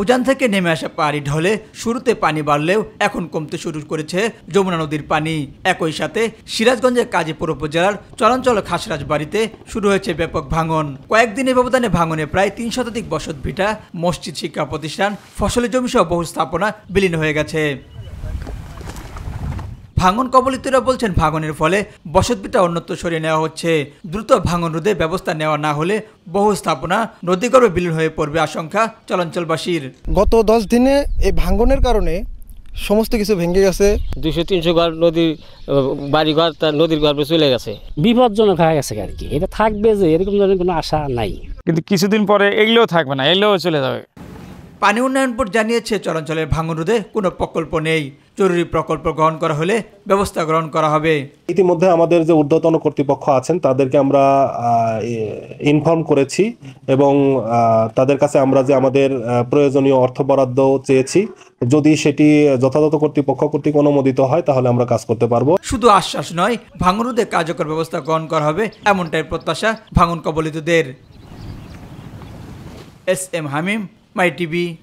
উজান থেকে নেমে আসা পাহাড়ি ঢলে শুরুতে পানি বাড়লেও এখন কমতে শুরু করেছে যমুনা নদীর পানি একই সাথে সিরাজগঞ্জের কাজীপুর উপজেলার চলাঞ্চল খাসরাজ বাড়িতে শুরু হয়েছে ব্যাপক ভাঙন কয়েকদিনের ব্যবধানে ভাঙনে প্রায় তিন শতাধিক বসত ভিটা মসজিদ শিক্ষা প্রতিষ্ঠান ফসলের জমিসহ বহু স্থাপনা বিলীন হয়ে গেছে ভাঙন কবলিতরা বলছেন ভাঙনের ফলে বসতভিটা অন্যত্র সরিয়ে নেওয়া হচ্ছে দ্রুত ভাঙন রোধে ব্যবস্থা নেওয়া না হলে বহু স্থাপনা নদীগর্ভে বিলীন হয়ে পড়বে আশঙ্কা চলাঞ্চলবাসীর গত দশ দিনে এই ভাঙনের কারণে সমস্ত কিছু ভেঙে গেছে দুইশো তিনশো ঘর নদীর বাড়িঘর তার নদীর গর্ভে চলে গেছে বিপজ্জনক হয়ে গেছে আর কি এটা থাকবে যে এরকম ধরনের কোনো আশা নাই কিন্তু কিছুদিন পরে এগুলোও থাকবে না এগুলোও চলে যাবে পানি উন্নয়ন বোর্ড জানিয়েছে চরাঞ্চলের ভাঙন রোধে কোনো প্রকল্প নেই জরুরি প্রকল্প গ্রহণ করা হলে ব্যবস্থা গ্রহণ করা হবে ইতিমধ্যে আমাদের যে ঊর্ধ্বতন কর্তৃপক্ষ আছেন তাদেরকে আমরা ইনফর্ম করেছি এবং তাদের কাছে আমরা যে আমাদের প্রয়োজনীয় অর্থ বরাদ্দ চেয়েছি যদি সেটি যথাযথ কর্তৃপক্ষ কর্তৃক অনুমোদিত হয় তাহলে আমরা কাজ করতে পারবো শুধু আশ্বাস নয় ভাঙন রোধে কার্যকর ব্যবস্থা গ্রহণ করা হবে এমনটাই প্রত্যাশা ভাঙন কবলিতদের S M Hamim my TV.